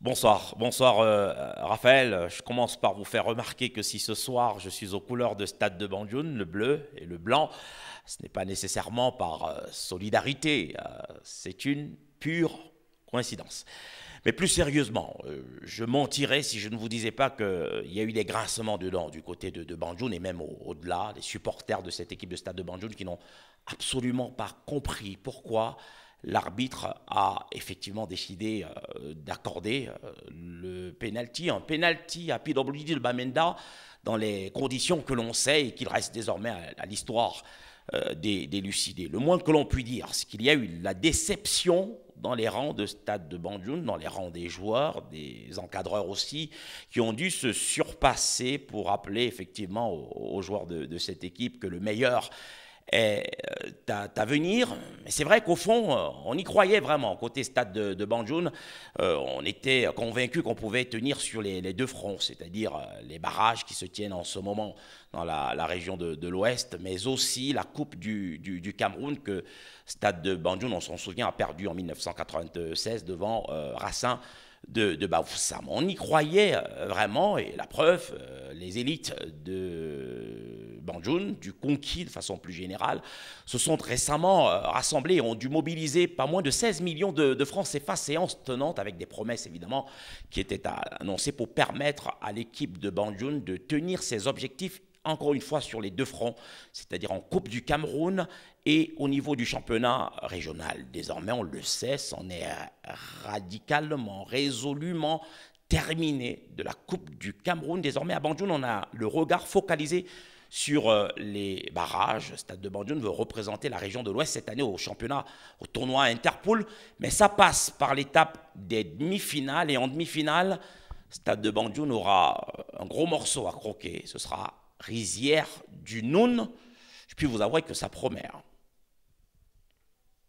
Bonsoir, bonsoir euh, Raphaël. Je commence par vous faire remarquer que si ce soir je suis aux couleurs de Stade de Banjoun, le bleu et le blanc, ce n'est pas nécessairement par euh, solidarité, euh, c'est une pure coïncidence. Mais plus sérieusement, je mentirais si je ne vous disais pas qu'il y a eu des grincements de du côté de, de et même au-delà, les supporters de cette équipe de Stade de Banjoun qui n'ont absolument pas compris pourquoi l'arbitre a effectivement décidé euh, d'accorder euh, le penalty, un penalty à PWD Bamenda dans les conditions que l'on sait et qu'il reste désormais à, l'histoire d'élucider. Euh, des, le moins que l'on puisse dire, c'est qu'il y a eu la déception dans les rangs de Stade de Banjoun, dans les rangs des joueurs, des encadreurs aussi, qui ont dû se surpasser pour rappeler effectivement aux, joueurs de cette équipe que le meilleur à eh, euh, venir. c'est vrai qu'au fond, euh, on y croyait vraiment. Côté stade de, de Banjoun, euh, on était convaincu qu'on pouvait tenir sur les, deux fronts, c'est-à-dire les barrages qui se tiennent en ce moment dans la, région de, l'Ouest, mais aussi la Coupe du, Cameroun que stade de Banjoun, on s'en souvient, a perdu en 1996 devant euh, de, de Baoussam. On y croyait vraiment, et la preuve, les élites de du Conquis de façon plus générale, se sont récemment euh, rassemblés et ont dû mobiliser pas moins de 16 millions de, francs CFA, séance tenante avec des promesses évidemment qui étaient annoncées pour permettre à l'équipe de Banjun de tenir ses objectifs encore une fois sur les deux fronts, c'est-à-dire en Coupe du Cameroun et au niveau du championnat régional. Désormais, on le sait, c'en est radicalement, résolument terminé de la Coupe du Cameroun. Désormais, à Banjoun, on a le regard focalisé sur euh, les barrages. Stade de Bandioun veut représenter la région de l'Ouest cette année au championnat, au tournoi Interpool. Mais ça passe par l'étape des demi-finales. Et en demi-finale, Stade de Bandioun aura euh, un gros morceau à croquer. Ce sera Rizière du Noun. Je puis vous avouer que ça promet. Hein.